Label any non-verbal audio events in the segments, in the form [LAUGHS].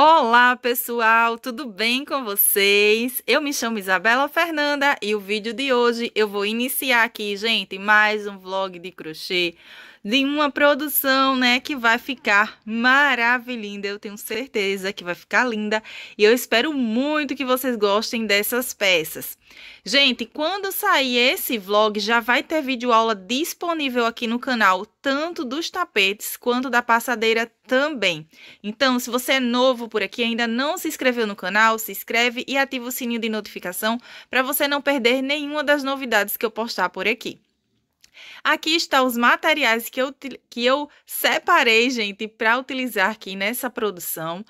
Olá pessoal, tudo bem com vocês? Eu me chamo Isabela Fernanda e o vídeo de hoje eu vou iniciar aqui, gente, mais um vlog de crochê de uma produção, né, que vai ficar maravilhosa. Eu tenho certeza que vai ficar linda e eu espero muito que vocês gostem dessas peças. Gente, quando sair esse vlog, já vai ter vídeo aula disponível aqui no canal, tanto dos tapetes quanto da passadeira também. Então, se você é novo por aqui e ainda não se inscreveu no canal, se inscreve e ativa o sininho de notificação para você não perder nenhuma das novidades que eu postar por aqui. Aqui estão os materiais que eu, que eu separei, gente, para utilizar aqui nessa produção.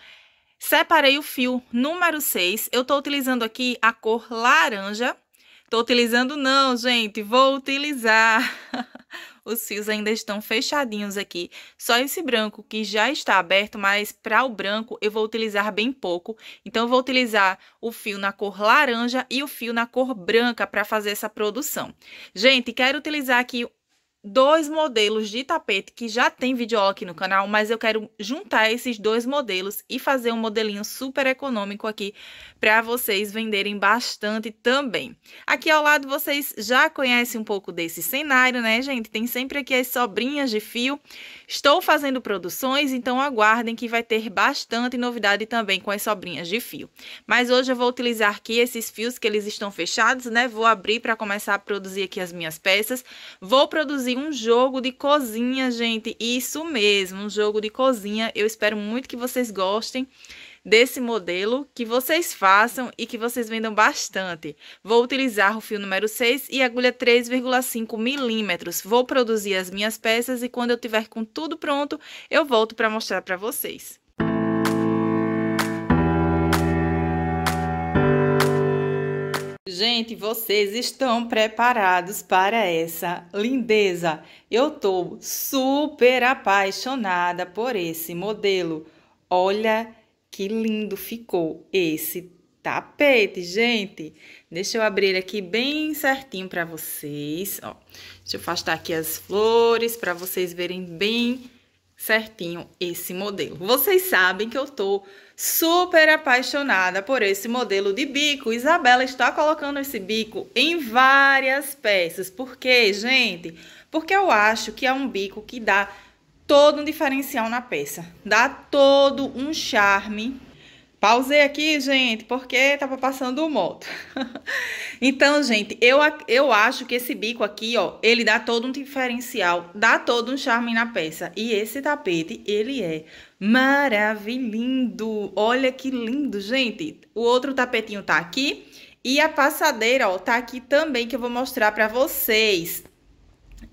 Separei o fio número 6. Eu estou utilizando aqui a cor laranja. Estou utilizando não, gente, vou utilizar [LAUGHS] Os fios ainda estão fechadinhos aqui. Só esse branco que já está aberto, mas para o branco eu vou utilizar bem pouco. Então eu vou utilizar o fio na cor laranja e o fio na cor branca para fazer essa produção. Gente, quero utilizar aqui dois modelos de tapete que já tem vídeo aqui no canal, mas eu quero juntar esses dois modelos e fazer um modelinho super econômico aqui para vocês venderem bastante também. Aqui ao lado vocês já conhecem um pouco desse cenário, né, gente? Tem sempre aqui as sobrinhas de fio. Estou fazendo produções, então aguardem que vai ter bastante novidade também com as sobrinhas de fio. Mas hoje eu vou utilizar aqui esses fios que eles estão fechados, né? Vou abrir para começar a produzir aqui as minhas peças. Vou produzir um jogo de cozinha, gente. Isso mesmo, um jogo de cozinha. Eu espero muito que vocês gostem desse modelo, que vocês façam e que vocês vendam bastante. Vou utilizar o fio número 6 e agulha 3,5 milímetros. Vou produzir as minhas peças e quando eu tiver com tudo pronto, eu volto para mostrar para vocês. Gente, vocês estão preparados para essa lindeza? Eu tô super apaixonada por esse modelo. Olha que lindo ficou esse tapete, gente. Deixa eu abrir aqui bem certinho para vocês, ó. Deixa eu afastar aqui as flores para vocês verem bem certinho esse modelo. Vocês sabem que eu tô super apaixonada por esse modelo de bico. Isabela está colocando esse bico em várias peças. Por quê, gente? Porque eu acho que é um bico que dá todo um diferencial na peça. Dá todo um charme Pausei aqui, gente, porque estava passando o moto. [LAUGHS] então, gente, eu, eu acho que esse bico aqui, ó, ele dá todo um diferencial, dá todo um charme na peça. E esse tapete, ele é maravilhoso. Olha que lindo, gente. O outro tapetinho tá aqui. E a passadeira, ó, tá aqui também, que eu vou mostrar pra vocês.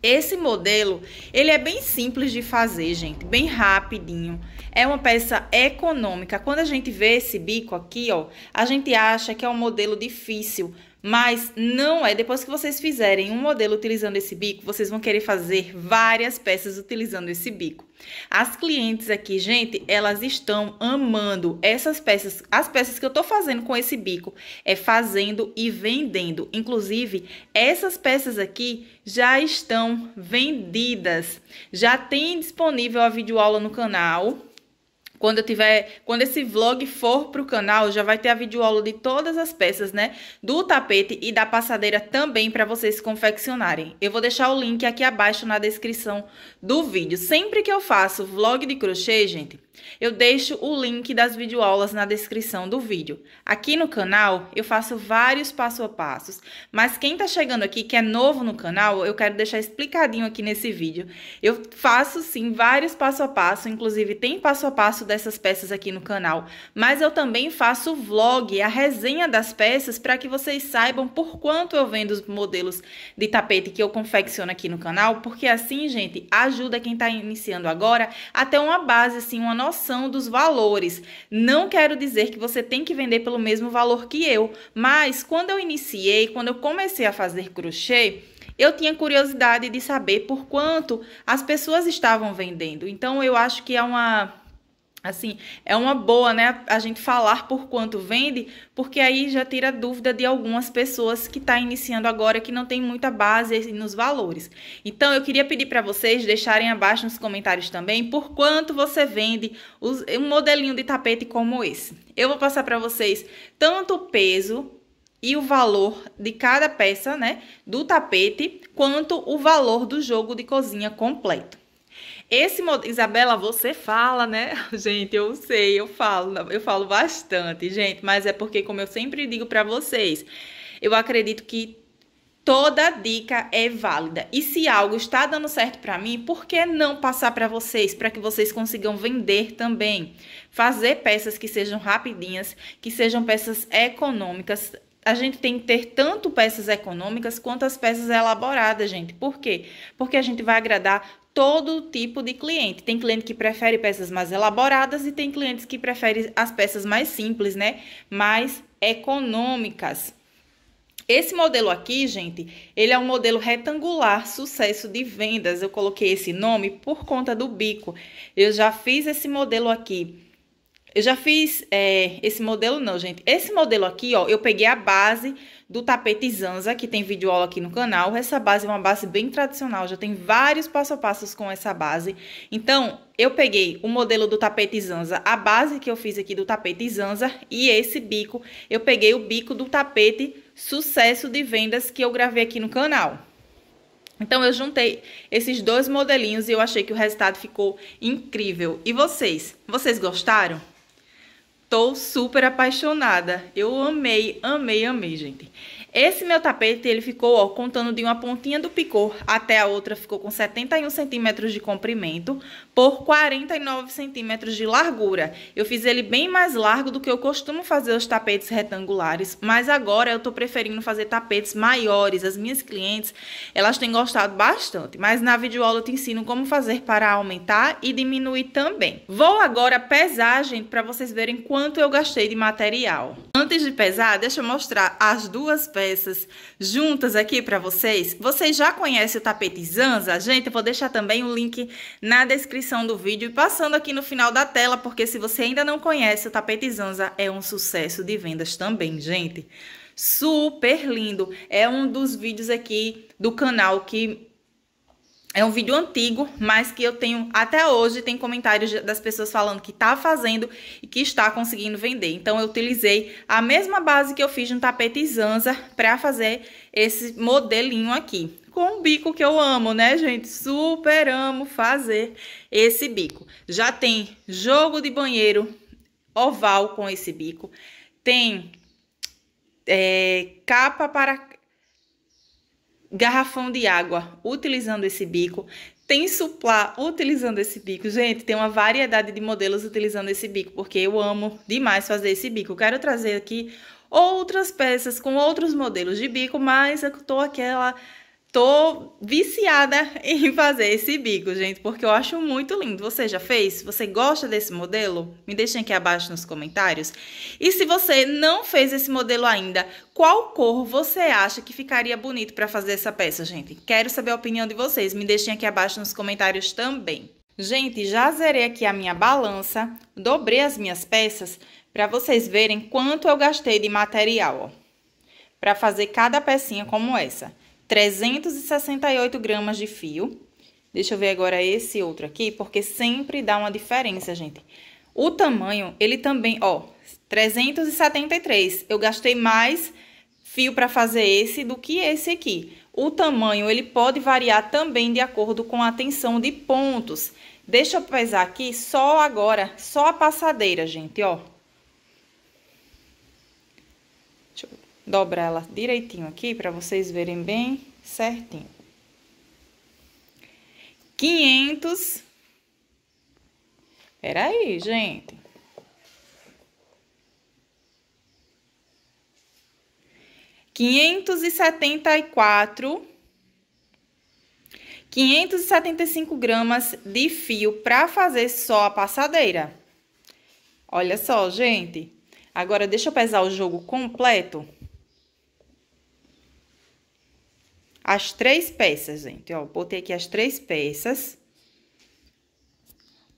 Esse modelo, ele é bem simples de fazer, gente, bem rapidinho. É uma peça econômica. Quando a gente vê esse bico aqui, ó, a gente acha que é um modelo difícil, mas não é. Depois que vocês fizerem um modelo utilizando esse bico, vocês vão querer fazer várias peças utilizando esse bico. As clientes aqui, gente, elas estão amando essas peças. As peças que eu tô fazendo com esse bico é fazendo e vendendo. Inclusive, essas peças aqui já estão vendidas. Já tem disponível a videoaula no canal quando eu tiver, quando esse vlog for pro canal, já vai ter a videoaula de todas as peças, né? Do tapete e da passadeira também para vocês confeccionarem. Eu vou deixar o link aqui abaixo na descrição do vídeo. Sempre que eu faço vlog de crochê, gente, eu deixo o link das videoaulas na descrição do vídeo. Aqui no canal eu faço vários passo a passos, mas quem tá chegando aqui que é novo no canal, eu quero deixar explicadinho aqui nesse vídeo. Eu faço sim vários passo a passo, inclusive tem passo a passo dessas peças aqui no canal, mas eu também faço vlog, a resenha das peças, para que vocês saibam por quanto eu vendo os modelos de tapete que eu confecciono aqui no canal, porque assim, gente, ajuda quem está iniciando agora a ter uma base, assim, uma noção dos valores. Não quero dizer que você tem que vender pelo mesmo valor que eu, mas quando eu iniciei, quando eu comecei a fazer crochê, eu tinha curiosidade de saber por quanto as pessoas estavam vendendo. Então eu acho que é uma Assim, é uma boa, né, a gente falar por quanto vende, porque aí já tira dúvida de algumas pessoas que tá iniciando agora que não tem muita base nos valores. Então, eu queria pedir para vocês deixarem abaixo nos comentários também por quanto você vende um modelinho de tapete como esse. Eu vou passar para vocês tanto o peso e o valor de cada peça, né, do tapete, quanto o valor do jogo de cozinha completo. Esse Isabela, você fala, né? [LAUGHS] Gente, eu sei, eu falo, eu falo bastante, gente, mas é porque como eu sempre digo para vocês, eu acredito que toda dica é válida. E se algo está dando certo para mim, por que não passar para vocês, para que vocês consigam vender também? Fazer peças que sejam rapidinhas, que sejam peças econômicas, a gente tem que ter tanto peças econômicas quanto as peças elaboradas, gente. Por quê? Porque a gente vai agradar todo tipo de cliente. Tem cliente que prefere peças mais elaboradas e tem clientes que preferem as peças mais simples, né? Mais econômicas. Esse modelo aqui, gente, ele é um modelo retangular, sucesso de vendas. Eu coloquei esse nome por conta do bico. Eu já fiz esse modelo aqui eu já fiz é, esse modelo, não, gente. Esse modelo aqui, ó, eu peguei a base do tapete Zanza, que tem vídeo aula aqui no canal. Essa base é uma base bem tradicional, já tem vários passo a passos com essa base. Então, eu peguei o modelo do tapete Zanza, a base que eu fiz aqui do tapete Zanza e esse bico. Eu peguei o bico do tapete Sucesso de Vendas que eu gravei aqui no canal. Então, eu juntei esses dois modelinhos e eu achei que o resultado ficou incrível. E vocês? Vocês gostaram? Tô super apaixonada. Eu amei, amei, amei, gente. Esse meu tapete, ele ficou, ó, contando de uma pontinha do picô até a outra, ficou com 71 centímetros de comprimento por 49 centímetros de largura. Eu fiz ele bem mais largo do que eu costumo fazer os tapetes retangulares, mas agora eu tô preferindo fazer tapetes maiores. As minhas clientes, elas têm gostado bastante, mas na videoaula eu te ensino como fazer para aumentar e diminuir também. Vou agora pesar, gente, para vocês verem quanto eu gastei de material. Antes de pesar, deixa eu mostrar as duas peças peças juntas aqui para vocês. Vocês já conhecem o tapete Zanza? Gente, eu vou deixar também o link na descrição do vídeo e passando aqui no final da tela, porque se você ainda não conhece, o tapete Zanza é um sucesso de vendas também, gente. Super lindo! É um dos vídeos aqui do canal que é um vídeo antigo, mas que eu tenho até hoje tem comentários das pessoas falando que tá fazendo e que está conseguindo vender. Então eu utilizei a mesma base que eu fiz no tapete Zanza para fazer esse modelinho aqui. Com um bico que eu amo, né, gente? Super amo fazer esse bico. Já tem jogo de banheiro oval com esse bico. Tem é, capa para garrafão de água utilizando esse bico, tem suplá utilizando esse bico. Gente, tem uma variedade de modelos utilizando esse bico, porque eu amo demais fazer esse bico. quero trazer aqui outras peças com outros modelos de bico, mas eu tô aquela tô viciada [LAUGHS] em fazer esse bico, gente, porque eu acho muito lindo. Você já fez? Você gosta desse modelo? Me deixem aqui abaixo nos comentários. E se você não fez esse modelo ainda, qual cor você acha que ficaria bonito para fazer essa peça, gente? Quero saber a opinião de vocês. Me deixem aqui abaixo nos comentários também. Gente, já zerei aqui a minha balança, dobrei as minhas peças para vocês verem quanto eu gastei de material, ó, para fazer cada pecinha como essa. 368 gramas de fio. Deixa eu ver agora esse outro aqui, porque sempre dá uma diferença, gente. O tamanho, ele também, ó, 373. Eu gastei mais fio para fazer esse do que esse aqui. O tamanho, ele pode variar também de acordo com a tensão de pontos. Deixa eu pesar aqui só agora, só a passadeira, gente, ó. Deixa eu dobrar ela direitinho aqui para vocês verem bem certinho. 500. Espera aí, gente. Quinhentos e setenta e quatro, quinhentos e setenta e cinco gramas de fio para fazer só a passadeira. Olha só, gente. Agora, deixa eu pesar o jogo completo. as três peças, gente. Ó, botei aqui as três peças.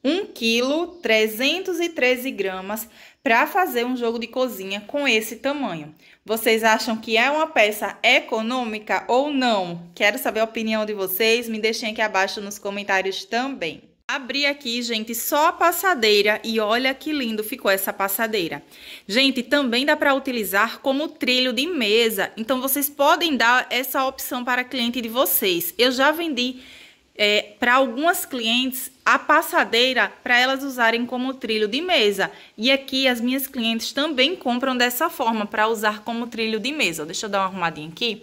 1 kg 313 gramas para fazer um jogo de cozinha com esse tamanho. Vocês acham que é uma peça econômica ou não? Quero saber a opinião de vocês, me deixem aqui abaixo nos comentários também. Abri aqui, gente, só a passadeira e olha que lindo ficou essa passadeira. Gente, também dá para utilizar como trilho de mesa, então vocês podem dar essa opção para cliente de vocês. Eu já vendi é, para algumas clientes a passadeira para elas usarem como trilho de mesa. E aqui as minhas clientes também compram dessa forma para usar como trilho de mesa. Deixa eu dar uma arrumadinha aqui.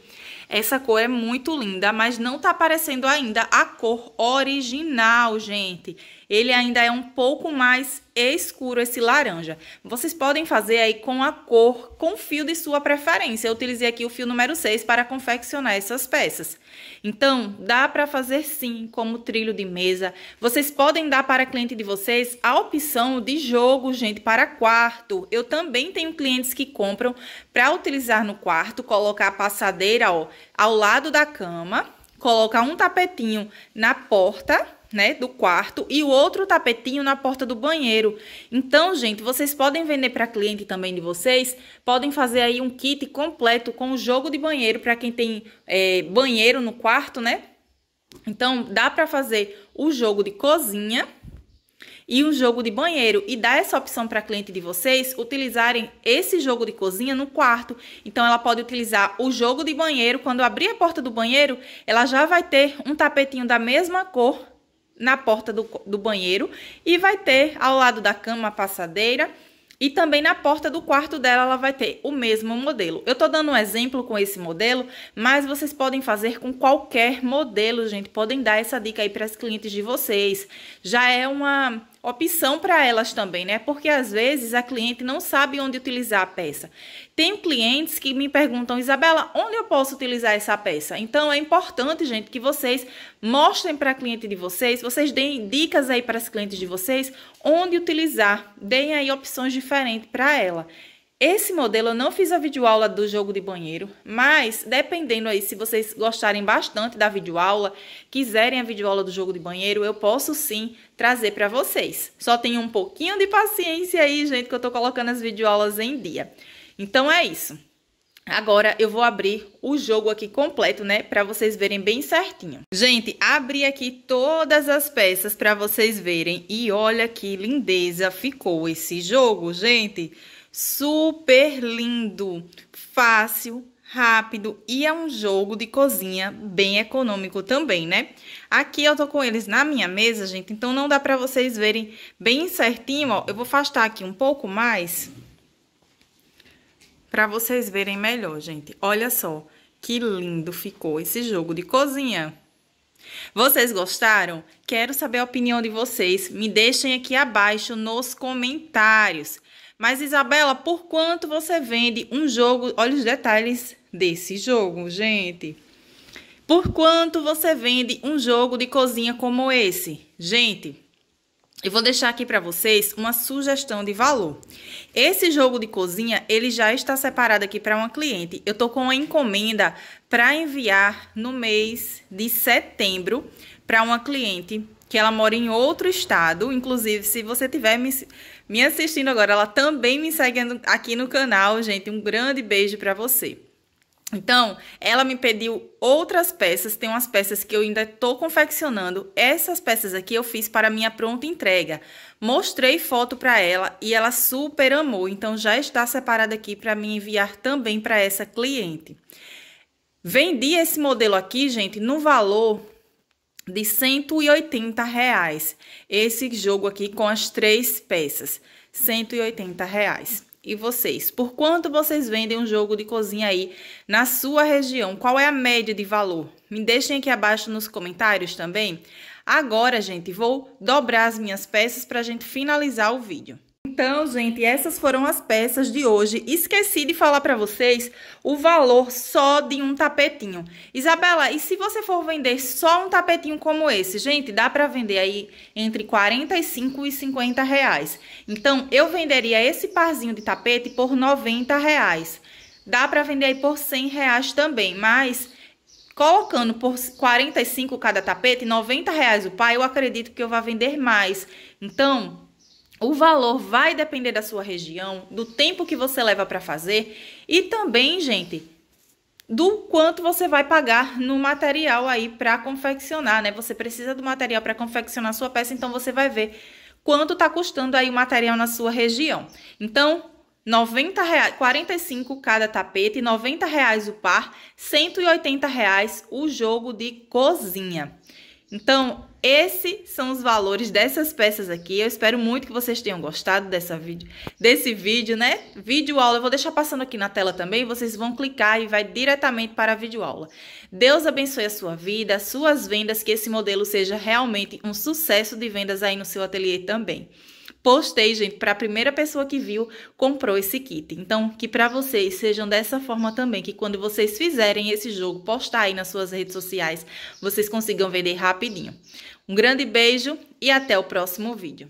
Essa cor é muito linda, mas não tá aparecendo ainda a cor original, gente ele ainda é um pouco mais escuro, esse laranja. Vocês podem fazer aí com a cor, com o fio de sua preferência. Eu utilizei aqui o fio número 6 para confeccionar essas peças. Então, dá para fazer sim, como trilho de mesa. Vocês podem dar para cliente de vocês a opção de jogo, gente, para quarto. Eu também tenho clientes que compram para utilizar no quarto, colocar a passadeira ó, ao lado da cama, colocar um tapetinho na porta né, do quarto e o outro tapetinho na porta do banheiro. Então, gente, vocês podem vender para cliente também de vocês, podem fazer aí um kit completo com o jogo de banheiro para quem tem é, banheiro no quarto, né? Então, dá para fazer o jogo de cozinha e um jogo de banheiro e dá essa opção para cliente de vocês utilizarem esse jogo de cozinha no quarto. Então ela pode utilizar o jogo de banheiro, quando abrir a porta do banheiro, ela já vai ter um tapetinho da mesma cor na porta do, do banheiro e vai ter ao lado da cama a passadeira e também na porta do quarto dela ela vai ter o mesmo modelo. Eu tô dando um exemplo com esse modelo, mas vocês podem fazer com qualquer modelo, gente. Podem dar essa dica aí para as clientes de vocês. Já é uma opção para elas também, né? Porque às vezes a cliente não sabe onde utilizar a peça. Tem clientes que me perguntam, Isabela, onde eu posso utilizar essa peça? Então é importante, gente, que vocês mostrem para a cliente de vocês, vocês deem dicas aí para as clientes de vocês onde utilizar, deem aí opções diferentes para ela. Esse modelo eu não fiz a videoaula do jogo de banheiro, mas dependendo aí, se vocês gostarem bastante da videoaula, quiserem a videoaula do jogo de banheiro, eu posso sim trazer para vocês. Só tenham um pouquinho de paciência aí, gente, que eu tô colocando as videoaulas em dia. Então é isso. Agora eu vou abrir o jogo aqui completo, né, para vocês verem bem certinho. Gente, abri aqui todas as peças para vocês verem e olha que lindeza ficou esse jogo, gente. Gente super lindo, fácil, rápido e é um jogo de cozinha bem econômico também, né? Aqui eu tô com eles na minha mesa, gente, então não dá pra vocês verem bem certinho, ó. Eu vou afastar aqui um pouco mais pra vocês verem melhor, gente. Olha só que lindo ficou esse jogo de cozinha. Vocês gostaram? Quero saber a opinião de vocês. Me deixem aqui abaixo nos comentários. Mas, Isabela, por quanto você vende um jogo? Olha os detalhes desse jogo, gente. Por quanto você vende um jogo de cozinha como esse? Gente, eu vou deixar aqui para vocês uma sugestão de valor. Esse jogo de cozinha, ele já está separado aqui para uma cliente. Eu tô com uma encomenda para enviar no mês de setembro para uma cliente que ela mora em outro estado. Inclusive, se você tiver me me assistindo agora, ela também me segue aqui no canal, gente. Um grande beijo para você. Então, ela me pediu outras peças, tem umas peças que eu ainda estou confeccionando. Essas peças aqui eu fiz para minha pronta entrega. Mostrei foto para ela e ela super amou, então já está separada aqui para me enviar também para essa cliente. Vendi esse modelo aqui, gente, no valor de 180 reais. Esse jogo aqui com as três peças, 180 reais. E vocês, por quanto vocês vendem um jogo de cozinha aí na sua região? Qual é a média de valor? Me deixem aqui abaixo nos comentários também. Agora, gente, vou dobrar as minhas peças para a gente finalizar o vídeo. Então, gente, essas foram as peças de hoje. Esqueci de falar para vocês o valor só de um tapetinho. Isabela, e se você for vender só um tapetinho como esse? Gente, dá para vender aí entre 45 e 50 reais. Então, eu venderia esse parzinho de tapete por 90 reais. Dá para vender aí por 100 reais também, mas colocando por 45 cada tapete, 90 reais o pai, eu acredito que eu vá vender mais. Então, o valor vai depender da sua região, do tempo que você leva para fazer e também, gente, do quanto você vai pagar no material aí para confeccionar, né? Você precisa do material para confeccionar a sua peça, então você vai ver quanto está custando aí o material na sua região. Então, 90 reais, 45 cada tapete, 90 reais o par, 180 reais o jogo de cozinha. Então, esses são os valores dessas peças aqui. Eu espero muito que vocês tenham gostado dessa vídeo, desse vídeo, né? Vídeo aula, eu vou deixar passando aqui na tela também, vocês vão clicar e vai diretamente para a vídeo aula. Deus abençoe a sua vida, as suas vendas, que esse modelo seja realmente um sucesso de vendas aí no seu ateliê também postei, gente, para a primeira pessoa que viu, comprou esse kit. Então, que para vocês sejam dessa forma também, que quando vocês fizerem esse jogo, postar aí nas suas redes sociais, vocês consigam vender rapidinho. Um grande beijo e até o próximo vídeo.